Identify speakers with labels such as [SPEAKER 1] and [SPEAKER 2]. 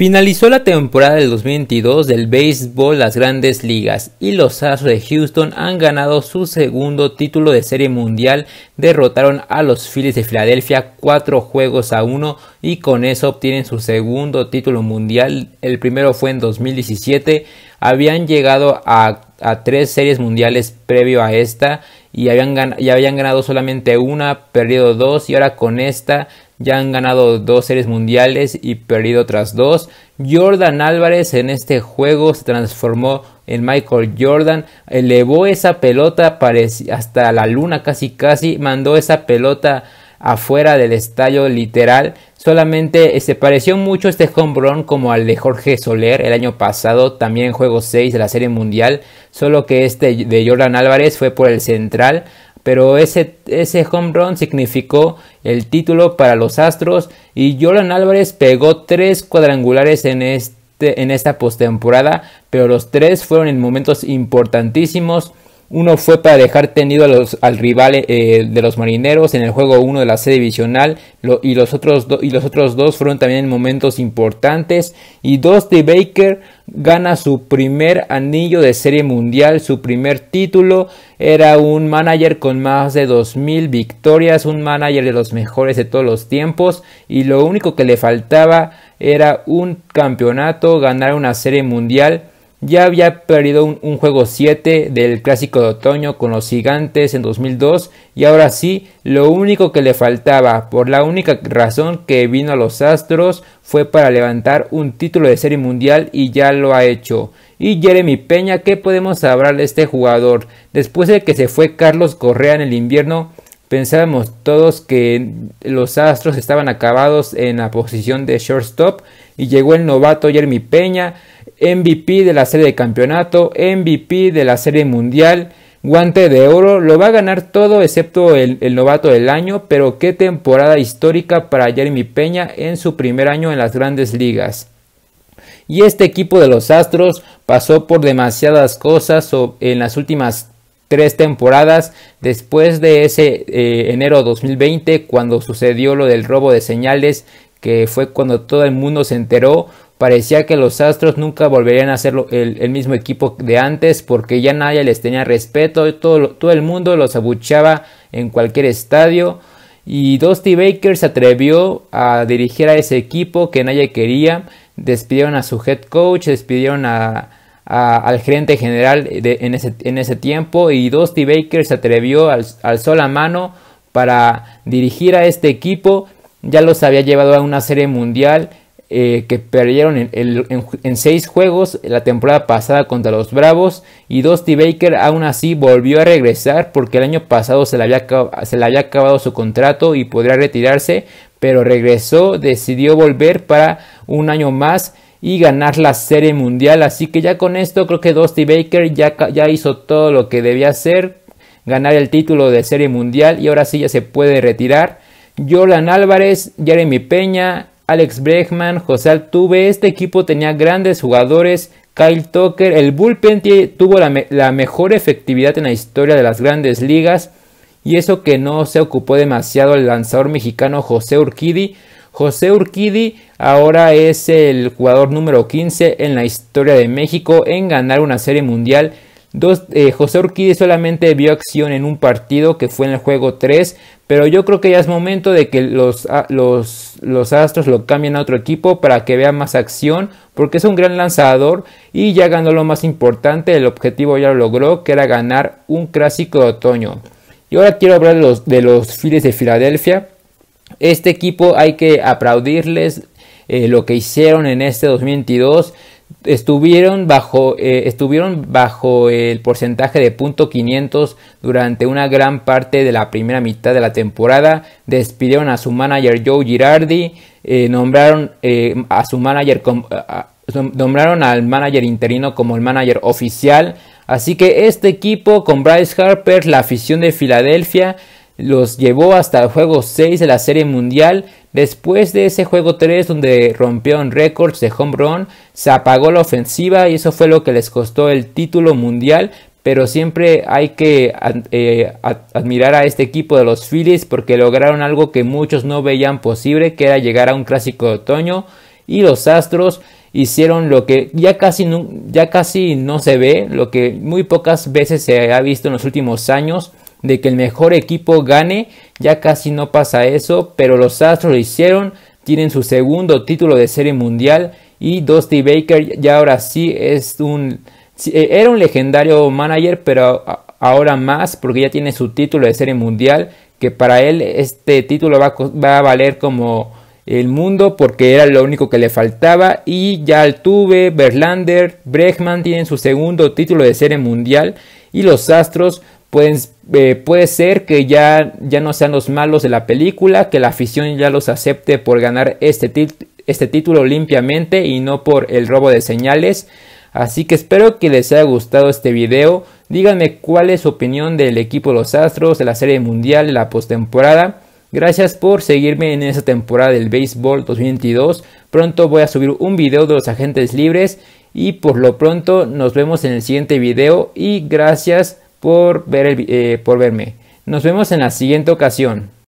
[SPEAKER 1] Finalizó la temporada del 2022 del béisbol las grandes ligas y los Astros de Houston han ganado su segundo título de serie mundial, derrotaron a los Phillies de Filadelfia 4 juegos a uno y con eso obtienen su segundo título mundial, el primero fue en 2017, habían llegado a, a tres series mundiales previo a esta y habían, habían ganado solamente una, perdido dos y ahora con esta ya han ganado dos series mundiales y perdido otras dos. Jordan Álvarez en este juego se transformó en Michael Jordan, elevó esa pelota hasta la luna casi casi, mandó esa pelota afuera del estadio literal Solamente se este, pareció mucho este home run como al de Jorge Soler el año pasado, también juego 6 de la Serie Mundial, solo que este de Jordan Álvarez fue por el central, pero ese, ese home run significó el título para los Astros y Jordan Álvarez pegó tres cuadrangulares en este en esta postemporada, pero los tres fueron en momentos importantísimos uno fue para dejar tenido a los, al rival eh, de los marineros en el juego 1 de la serie divisional y, los otros y los otros dos fueron también momentos importantes. Y dos de Baker gana su primer anillo de serie mundial, su primer título. Era un manager con más de 2.000 victorias, un manager de los mejores de todos los tiempos y lo único que le faltaba era un campeonato, ganar una serie mundial ya había perdido un, juego 7 del clásico de otoño con los gigantes en 2002 y ahora sí, lo único que le faltaba, por la única razón que vino a los Astros, fue para levantar un título de serie mundial y ya lo ha hecho. Y Jeremy Peña, ¿qué podemos hablar de este jugador? Después de que se fue Carlos Correa en el invierno, pensábamos todos que los Astros estaban acabados en la posición de shortstop y llegó el novato Jeremy Peña MVP de la serie de campeonato, MVP de la serie mundial, guante de oro, lo va a ganar todo excepto el, novato del año, pero qué temporada histórica para Jeremy Peña en su primer año en las grandes ligas. Y este equipo de los Astros pasó por demasiadas cosas en las últimas tres temporadas después de ese eh, enero 2020 cuando sucedió lo del robo de señales que fue cuando todo el mundo se enteró Parecía que los Astros nunca volverían a ser el, mismo equipo de antes porque ya nadie les tenía respeto, todo, todo el mundo los abuchaba en cualquier estadio y Dusty Baker se atrevió a dirigir a ese equipo que nadie quería, despidieron a su head coach, despidieron al gerente general en, ese, tiempo y Dusty Baker se atrevió al, sol la mano para dirigir a este equipo, ya los había llevado a una serie mundial eh, que perdieron en, seis juegos la temporada pasada contra los Bravos y Dusty Baker aún así volvió a regresar porque el año pasado se le había, se le acabado su contrato y podría retirarse, pero regresó, decidió volver para un año más y ganar la serie mundial. Así que ya con esto creo que Dusty Baker ya, ya hizo todo lo que debía hacer, ganar el título de serie mundial y ahora sí ya se puede retirar. Jolan Álvarez, Jeremy Peña, Alex Bregman, José Altuve. Este equipo tenía grandes jugadores. Kyle Tucker, el bullpen tuvo la, mejor efectividad en la historia de las grandes ligas. Y eso que no se ocupó demasiado el lanzador mexicano José Urquidi. José Urquidi ahora es el jugador número 15 en la historia de México en ganar una serie mundial eh, José Urquidi solamente vio acción en un partido que fue en el juego 3, pero yo creo que ya es momento de que los, los, Astros lo cambien a otro equipo para que vea más acción, porque es un gran lanzador y ya ganó lo más importante, el objetivo ya lo logró, que era ganar un clásico de otoño. Y ahora quiero hablar de los, de los de Filadelfia. Este equipo hay que aplaudirles eh, lo que hicieron en este 2022 estuvieron bajo, eh, estuvieron bajo el porcentaje de 500 durante una gran parte de la primera mitad de la temporada. Despidieron a su manager Joe Girardi, eh, nombraron eh, a su manager nombraron al manager interino como el manager oficial. Así que este equipo con Bryce Harper, la afición de Filadelfia, los llevó hasta el juego 6 de la Serie Mundial. Después de ese juego 3 donde rompieron récords de home run, se apagó la ofensiva y eso fue lo que les costó el título mundial. Pero siempre hay que eh, admirar a este equipo de los Phillies porque lograron algo que muchos no veían posible, que era llegar a un clásico de otoño. Y los Astros hicieron lo que ya casi ya casi no se ve, lo que muy pocas veces se ha visto en los últimos años de que el mejor equipo gane, ya casi no pasa eso, pero los Astros lo hicieron, tienen su segundo título de serie mundial y Dusty Baker ya ahora sí es un e, era un legendario manager, pero ahora más porque ya tiene su título de serie mundial, que para él este título va a, valer como el mundo porque era lo único que le faltaba y ya Tuve, Berlander, Bregman tienen su segundo título de serie mundial y los astros pueden, eh, puede ser que ya, ya no sean los malos de la película, que la afición ya los acepte por ganar este, este título limpiamente y no por el robo de señales. Así que espero que les haya gustado este video. Díganme cuál es su opinión del equipo de los Astros, de la Serie Mundial, de la postemporada. Gracias por seguirme en esta temporada del béisbol 2022. Pronto voy a subir un video de los agentes libres y por lo pronto nos vemos en el siguiente video y gracias por, ver eh, por verme. Nos vemos en la siguiente ocasión.